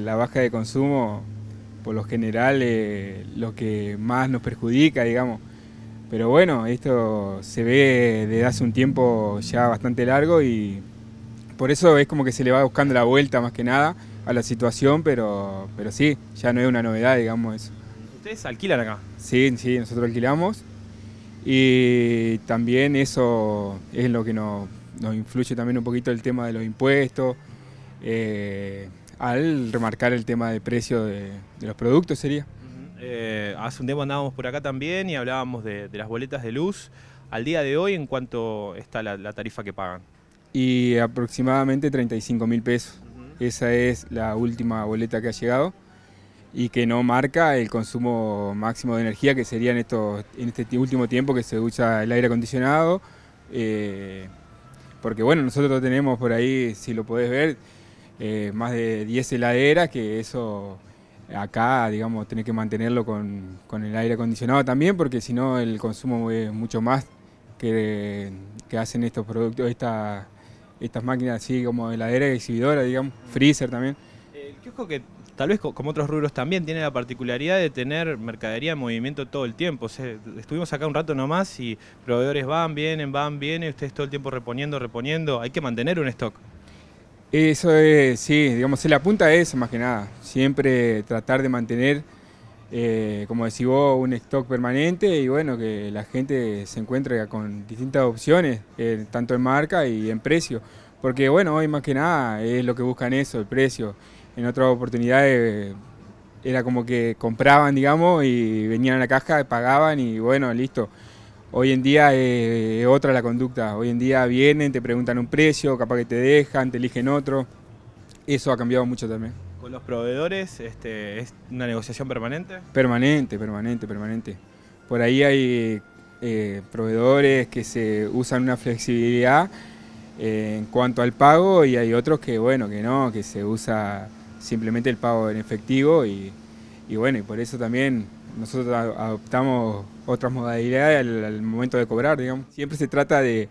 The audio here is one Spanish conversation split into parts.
La baja de consumo, por lo general, es eh, lo que más nos perjudica, digamos. Pero bueno, esto se ve desde hace un tiempo ya bastante largo y por eso es como que se le va buscando la vuelta más que nada a la situación, pero, pero sí, ya no es una novedad, digamos eso. ¿Ustedes alquilan acá? Sí, sí, nosotros alquilamos y también eso es lo que nos, influye también un poquito el tema de los impuestos. Eh, al remarcar el tema de precio de, los productos sería. Eh, hace un tiempo andábamos por acá también y hablábamos de, las boletas de luz. Al día de hoy, ¿en cuánto está la, tarifa que pagan? Y aproximadamente 35 mil pesos. Esa es la última boleta que ha llegado y que no marca el consumo máximo de energía que sería en, estos, en este último tiempo que se usa el aire acondicionado. Eh, porque bueno, nosotros tenemos por ahí, si lo podés ver, eh, más de 10 heladeras, que eso acá, digamos, tenés que mantenerlo con, el aire acondicionado también, porque si no el consumo es mucho más que, que hacen estos productos, estas máquinas así como heladera exhibidora, digamos, freezer también. que ojo que tal vez como otros rubros también tiene la particularidad de tener mercadería en movimiento todo el tiempo. estuvimos acá un rato nomás y proveedores van, vienen, van, vienen, ustedes todo el tiempo reponiendo, reponiendo. Hay que mantener un stock. Eso es, sí, digamos, es la punta de eso más que nada. Siempre tratar de mantener, eh, como decís vos, un stock permanente y bueno, que la gente se encuentre con distintas opciones, eh, tanto en marca y en precio. Porque bueno, hoy más que nada es lo que buscan eso, el precio. En otras oportunidades era como que compraban, digamos, y venían a la caja, pagaban y bueno, listo. Hoy en día es eh, otra la conducta. Hoy en día vienen, te preguntan un precio, capaz que te dejan, te eligen otro. Eso ha cambiado mucho también. ¿Con los proveedores este, es una negociación permanente? Permanente, permanente, permanente. Por ahí hay eh, proveedores que se usan una flexibilidad eh, en cuanto al pago y hay otros que, bueno, que no, que se usa simplemente el pago en efectivo y, y bueno, y por eso también nosotros adoptamos otras modalidades al, momento de cobrar, digamos. Siempre se trata de,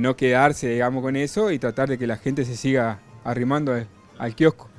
no quedarse, digamos, con eso y tratar de que la gente se siga arrimando al kiosco.